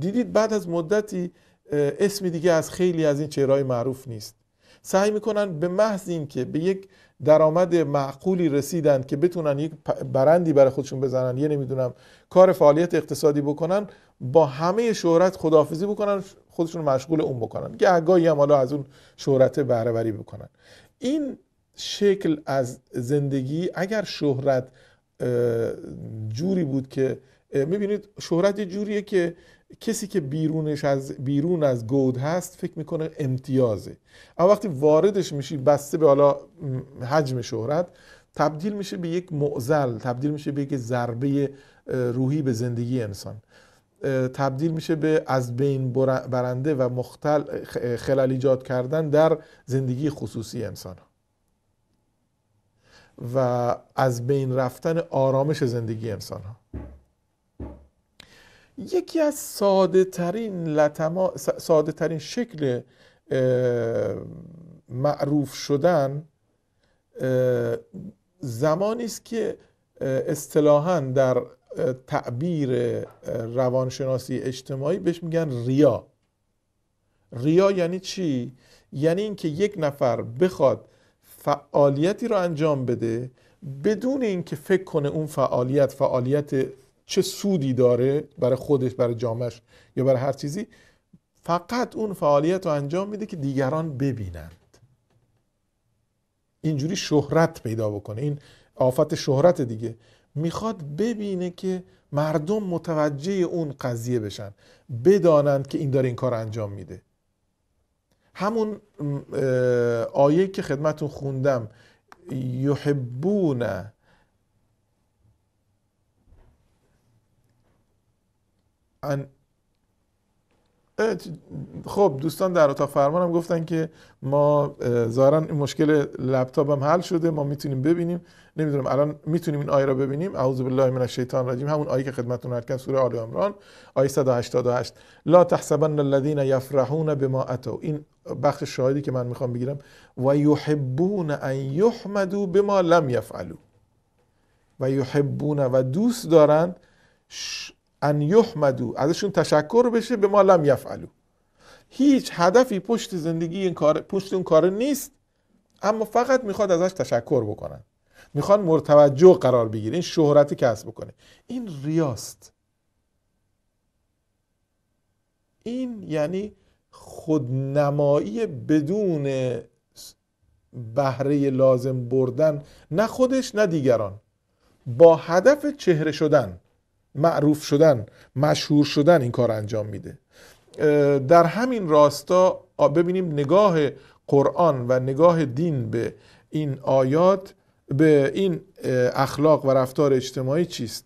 دیدید بعد از مدتی اسم دیگه از خیلی از این چهرهای معروف نیست سعی میکنن به محض اینکه به یک درآمد معقولی رسیدن که بتونن یک برندی برای خودشون بزنن یه نمیدونم کار فعالیت اقتصادی بکنن با همه شهرت خداحافظی بکنن خودشون مشغول اون بکنن گهگاهی هم حالا از اون شهرت بهرهوری بکنن این شکل از زندگی اگر شهرت جوری بود که میبینید شهرت جوریه که کسی که بیرونش از بیرون از گود هست فکر میکنه امتیازه اما وقتی واردش میشی بسته به حالا حجم شهرت تبدیل میشه به یک معزل تبدیل میشه به یک ضربه روحی به زندگی انسان تبدیل میشه به از بین برنده و مختل خلال ایجاد کردن در زندگی خصوصی انسان و از بین رفتن آرامش زندگی انسان ها یکی از ساده ترین, لطما... ساده ترین شکل معروف شدن زمانی است که اصطلاحا در تعبیر روانشناسی اجتماعی بهش میگن ریا ریا یعنی چی یعنی اینکه یک نفر بخواد فعالیتی رو انجام بده بدون اینکه فکر کنه اون فعالیت فعالیت چه سودی داره برای خودش برای جامعش یا برای هر چیزی فقط اون فعالیت رو انجام میده که دیگران ببینند اینجوری شهرت پیدا بکنه این آفت شهرت دیگه میخواد ببینه که مردم متوجه اون قضیه بشن بدانند که این داره این کار انجام میده همون آیه که خدمتون خوندم یحبون ان... خب دوستان در اتاق فرمان هم گفتن که ما ظاهرا این مشکل لپتاپ هم حل شده ما میتونیم ببینیم نمیدونم الان میتونیم این آیه را ببینیم اعوذ بالله من الشیطان الرجیم همون آیه که خدمتتون عرض کردم سوره آل عمران آیه 188 لا تحسبن الذین یفرحون بما اتوا این بخش شاهدی که من میخوام بگیرم و يحبون ان يحمدوا بما لم يفعلوا و يحبون و دوست دارند ان یحمدو ازشون تشکر بشه به ما لم یفعلو هیچ هدفی پشت زندگی این کار پشت اون کار نیست اما فقط میخواد ازش تشکر بکنن میخوان مرتوجه قرار بگیره این شهرتی کسب بکنه این ریاست این یعنی خودنمایی بدون بهره لازم بردن نه خودش نه دیگران با هدف چهره شدن معروف شدن مشهور شدن این کار انجام میده در همین راستا ببینیم نگاه قرآن و نگاه دین به این آیات به این اخلاق و رفتار اجتماعی چیست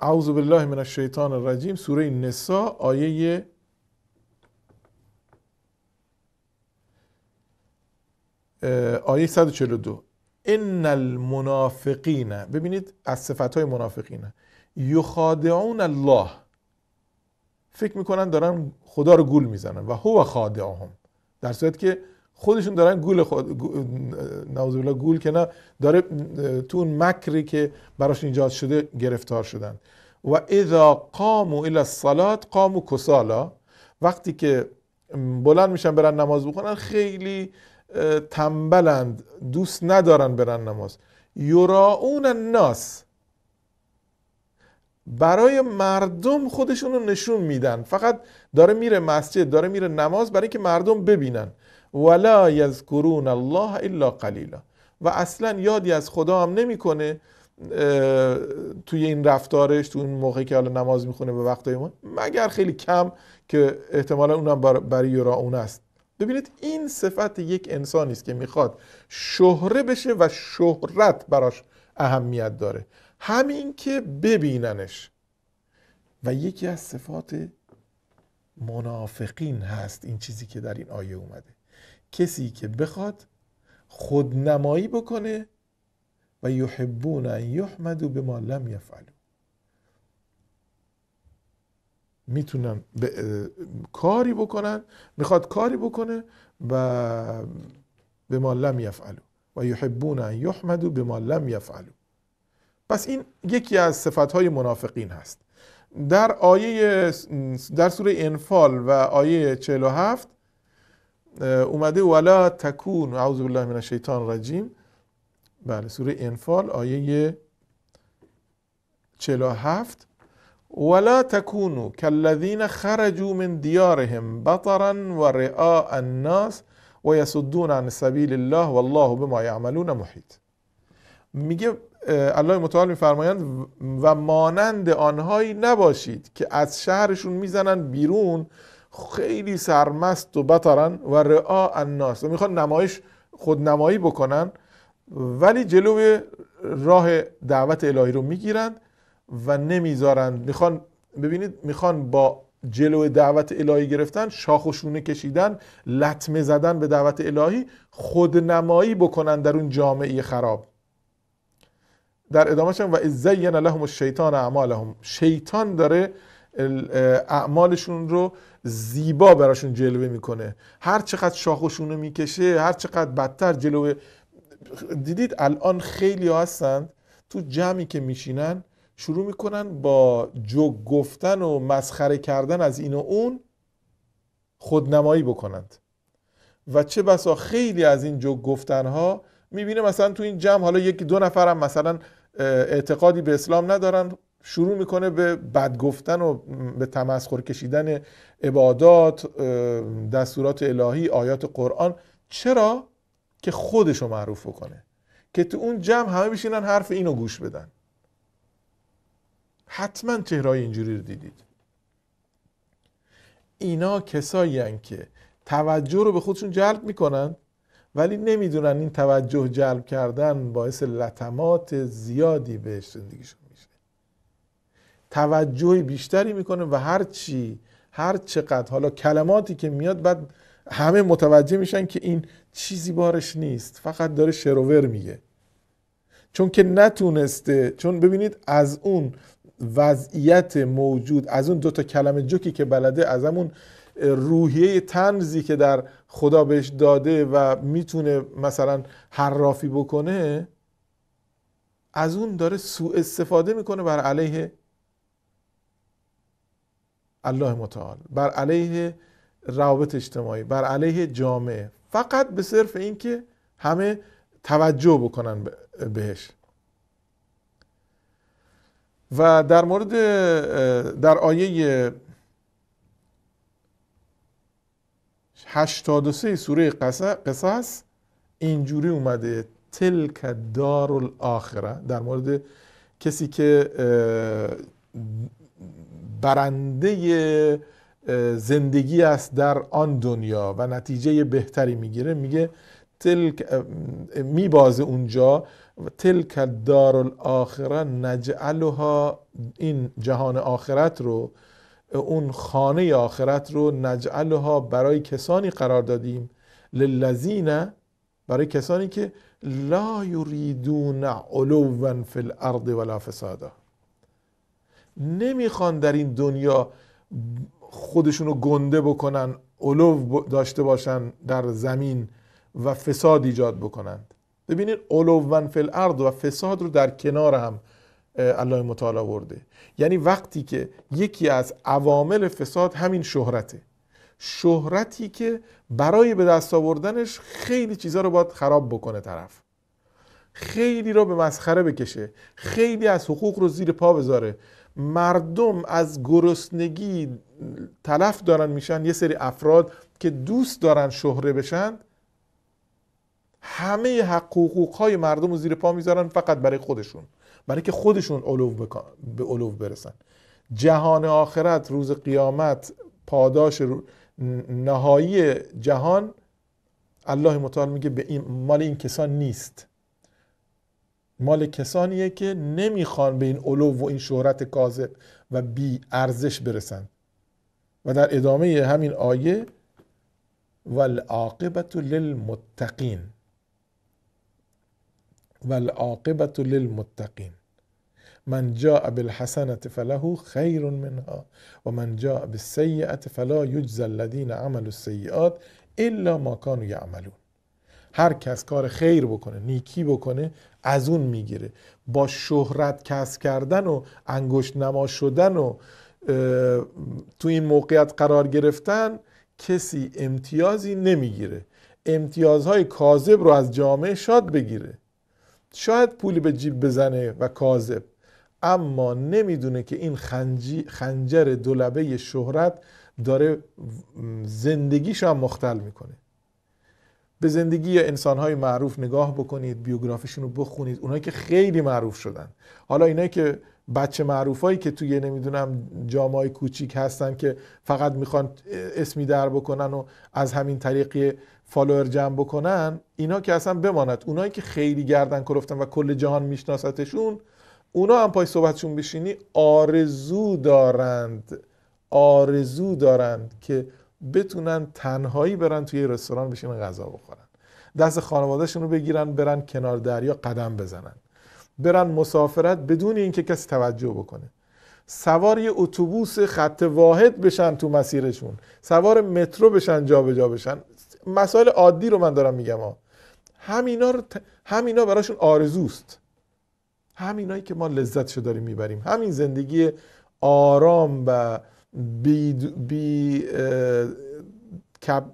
اعوذ بالله من الشیطان الرجیم سوره نسا آیه آیه 142 ان المنافقین ببینید از صفت های منافقین یخادعون الله فکر میکنن دارن خدا رو گول میزنن و هو خادعهم در صورت که خودشون دارن گول خود گول, گول که نه داره تو اون مکری که براش ایجاد شده گرفتار شدن و اذا قاموا الی الصلاه قاموا کسالا وقتی که بلند میشن برن نماز بخونن خیلی تنبلند دوست ندارن برن نماز یراعون الناس برای مردم خودشون رو نشون میدن فقط داره میره مسجد داره میره نماز برای که مردم ببینن ولا یذکرون الله الا قلیلا و اصلا یادی از خدا هم نمیکنه توی این رفتارش تو این موقعی که حالا نماز میخونه به وقتای ما مگر خیلی کم که احتمالا اونم برای یراعون است ببینید این صفت یک انسانی است که میخواد شهره بشه و شهرت براش اهمیت داره همین که ببیننش و یکی از صفات منافقین هست این چیزی که در این آیه اومده کسی که بخواد خودنمایی بکنه و یحبون ان یحمدو به ما لم یفعلو میتونن کاری بکنن میخواد کاری بکنه و به ما لم یفعلو و یحبون ان یحمدو به ما لم یفعلو پس این یکی از صفتهای منافقین هست در آیه در سوره انفال و آیه 47 اومده ولا تکون اعوذ بالله من الشیطان الرجیم بله سوره انفال آیه 47 ولا تكونوا كالذين خرجوا من ديارهم بطرا ورعاء الناس و عن سبیل الله والله بما یعملون یعملون میگه الله متعال میفرمایند و مانند آنهایی نباشید که از شهرشون میزنن بیرون خیلی سرمست و بطرن و رعا الناس و میخوان نمایش خودنمایی بکنن ولی جلو راه دعوت الهی رو میگیرند و نمیذارن میخوان ببینید میخوان با جلو دعوت الهی گرفتن شاخ کشیدن لطمه زدن به دعوت الهی خودنمایی بکنن در اون جامعه خراب در ادامهش و زین لهم الشیطان اعمالهم شیطان داره اعمالشون رو زیبا براشون جلوه میکنه هر چقدر شاخ میکشه هر چقدر بدتر جلوه دیدید الان خیلی هستند تو جمعی که میشینن شروع میکنن با جگ گفتن و مسخره کردن از این و اون خودنمایی بکنند و چه بسا خیلی از این جگ گفتن ها میبینه مثلا تو این جمع حالا یکی دو نفرم مثلا اعتقادی به اسلام ندارن شروع میکنه به بد گفتن و به تمسخر کشیدن عبادات دستورات الهی آیات قرآن چرا که خودشو معروف بکنه که تو اون جمع همه بشینن حرف اینو گوش بدن حتما چهرهای اینجوری رو دیدید اینا کسایی که توجه رو به خودشون جلب میکنن ولی نمیدونن این توجه جلب کردن باعث لطمات زیادی به زندگیشون میشه توجه بیشتری میکنه و هر چی هر چقدر حالا کلماتی که میاد بعد همه متوجه میشن که این چیزی بارش نیست فقط داره شروور میگه چون که نتونسته چون ببینید از اون وضعیت موجود از اون دو تا کلمه جوکی که بلده از همون روحیه تنزی که در خدا بهش داده و میتونه مثلا حرافی بکنه از اون داره سوء استفاده میکنه بر علیه الله متعال بر علیه روابط اجتماعی بر علیه جامعه فقط به صرف اینکه همه توجه بکنن بهش و در مورد در آیه 83 سوره قصص اینجوری اومده تلک دار الاخره در مورد کسی که برنده زندگی است در آن دنیا و نتیجه بهتری میگیره میگه تلک میبازه اونجا و تلک دار الاخره نجعلها این جهان آخرت رو اون خانه آخرت رو نجعلها برای کسانی قرار دادیم للذین برای کسانی که لا یریدون علوا فی الارض ولا فسادا نمیخوان در این دنیا خودشونو گنده بکنن علو داشته باشن در زمین و فساد ایجاد بکنند ببینید علوان فل ارض و فساد رو در کنار هم الله متعالی آورده یعنی وقتی که یکی از عوامل فساد همین شهرته شهرتی که برای به دست آوردنش خیلی چیزها رو باید خراب بکنه طرف خیلی رو به مسخره بکشه خیلی از حقوق رو زیر پا بذاره مردم از گرسنگی تلف دارن میشن یه سری افراد که دوست دارن شهره بشن همه حق حقوق های مردم رو زیر پا میذارن فقط برای خودشون برای که خودشون علو به علو برسن جهان آخرت روز قیامت پاداش نهایی جهان الله متعال میگه به این مال این کسان نیست مال کسانیه که نمیخوان به این علو و این شهرت کاذب و بی ارزش برسن و در ادامه همین آیه والعاقبت للمتقین و للمتقین من جاء بالحسنة فله خیر منها و من جاء بالسیئت فلا یجز الذین عملوا السیئات الا ما کانوا یعملون هر کس کار خیر بکنه نیکی بکنه از اون میگیره با شهرت کسب کردن و انگشت نما شدن و تو این موقعیت قرار گرفتن کسی امتیازی نمیگیره امتیازهای کاذب رو از جامعه شاد بگیره شاید پولی به جیب بزنه و کاذب اما نمیدونه که این خنجر دولبه شهرت داره زندگیش هم مختل میکنه به زندگی یا انسانهای معروف نگاه بکنید بیوگرافیشون رو بخونید اونایی که خیلی معروف شدن حالا اینایی که بچه معروفایی که توی نمیدونم جامعه کوچیک هستن که فقط میخوان اسمی در بکنن و از همین طریقی فالوور جمع بکنن اینا که اصلا بماند اونایی که خیلی گردن کرفتن و کل جهان میشناستشون اونا هم پای صحبتشون بشینی آرزو دارند آرزو دارند که بتونن تنهایی برن توی رستوران بشینن غذا بخورن دست خانوادهشون رو بگیرن برن کنار دریا قدم بزنن برن مسافرت بدون اینکه کسی توجه بکنه سوار یه اتوبوس خط واحد بشن تو مسیرشون سوار مترو بشن جابجا بشن مسائل عادی رو من دارم میگم ها همینا رو ت... همینا براشون آرزوست همینایی که ما لذتشو داریم میبریم همین زندگی آرام و بی, بی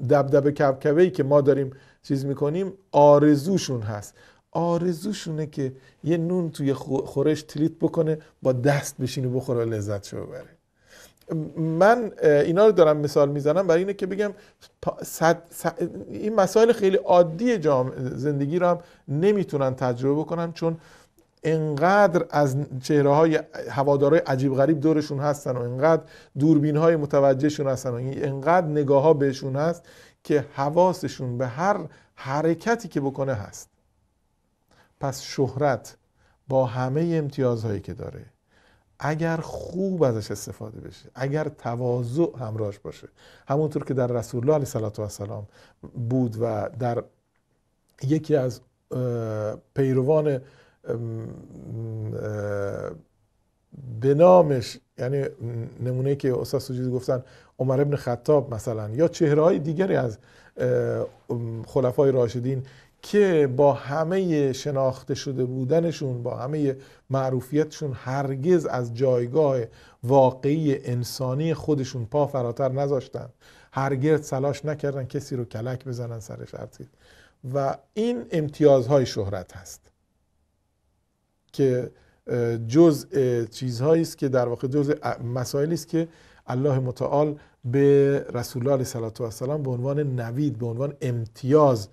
دبدب کبکبه ای که ما داریم چیز میکنیم آرزوشون هست آرزوشونه که یه نون توی خورش تلیت بکنه با دست بشینه بخوره و لذت شو ببره من اینا رو دارم مثال میزنم برای اینه که بگم صد این مسائل خیلی عادی زندگی رو هم نمیتونن تجربه بکنن چون انقدر از چهره های هوادارای عجیب غریب دورشون هستن و انقدر دوربین های متوجهشون هستن و انقدر نگاه ها بهشون هست که حواسشون به هر حرکتی که بکنه هست پس شهرت با همه امتیازهایی که داره اگر خوب ازش استفاده بشه اگر تواضع همراهش باشه همونطور که در رسول الله علیه و السلام بود و در یکی از پیروان به نامش یعنی نمونه که استاد سجید گفتن عمر ابن خطاب مثلا یا چهره های دیگری از خلفای راشدین که با همه شناخته شده بودنشون با همه معروفیتشون هرگز از جایگاه واقعی انسانی خودشون پا فراتر نذاشتن هرگز سلاش نکردن کسی رو کلک بزنن سرش ارتید و این امتیازهای شهرت هست که جز چیزهایی است که در واقع جز مسائلی است که الله متعال به رسول الله علیه و سلام به عنوان نوید به عنوان امتیاز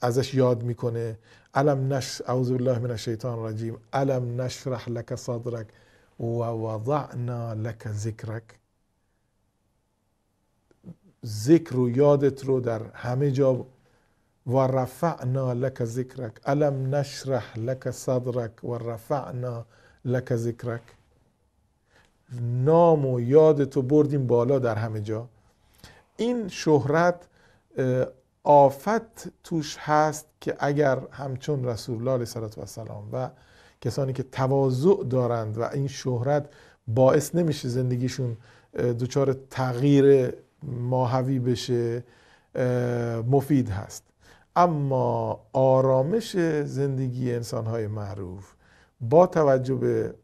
ازش یاد میکنه علم نش اعوذ بالله من الشیطان الرجیم علم نشرح لک صدرک ووضعنا وضعنا لک ذکرک ذکر و یادت رو در همه جا و رفعنا لك ذکرک علم نشرح لک صدرک و رفعنا لک ذکرک نام و یادت رو بردیم بالا در همه جا این شهرت آفت توش هست که اگر همچون رسول الله علیه و سلام و کسانی که تواضع دارند و این شهرت باعث نمیشه زندگیشون دچار تغییر ماهوی بشه مفید هست اما آرامش زندگی انسانهای معروف با توجه به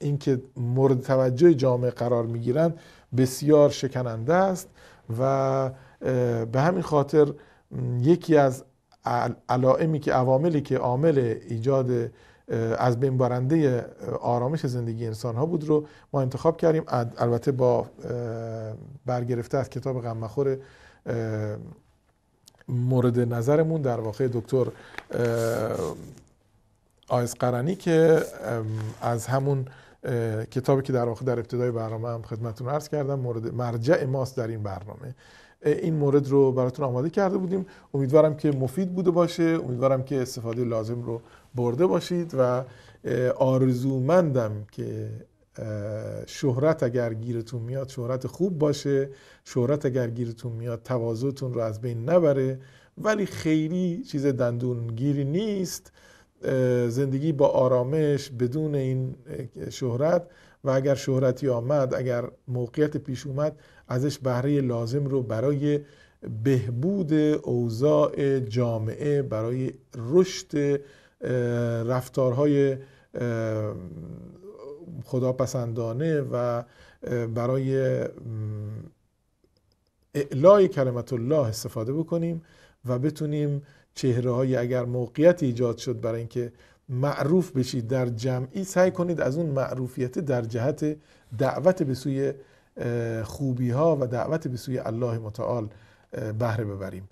اینکه مورد توجه جامعه قرار میگیرند بسیار شکننده است و به همین خاطر یکی از علائمی که عواملی که عامل ایجاد از بین برنده آرامش زندگی انسان ها بود رو ما انتخاب کردیم البته با برگرفته از کتاب غمخور مورد نظرمون در واقع دکتر آیس قرنی که از همون کتابی که در واقع در ابتدای برنامه هم خدمتون عرض کردم مورد مرجع ماست در این برنامه این مورد رو براتون آماده کرده بودیم امیدوارم که مفید بوده باشه امیدوارم که استفاده لازم رو برده باشید و آرزومندم که شهرت اگر گیرتون میاد شهرت خوب باشه شهرت اگر گیرتون میاد تواضعتون رو از بین نبره ولی خیلی چیز دندونگیری نیست زندگی با آرامش بدون این شهرت و اگر شهرتی آمد اگر موقعیت پیش اومد ازش بهره لازم رو برای بهبود اوضاع جامعه برای رشد رفتارهای خداپسندانه و برای اعلای کلمت الله استفاده بکنیم و بتونیم چهره های اگر موقعیت ایجاد شد برای اینکه معروف بشید در جمعی سعی کنید از اون معروفیت در جهت دعوت به سوی خوبی ها و دعوت به سوی الله متعال بهره ببریم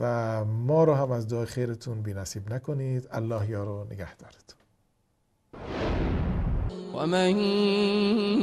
و ما رو هم از دعای خیرتون بی نصیب نکنید الله یارو و نگهدارتون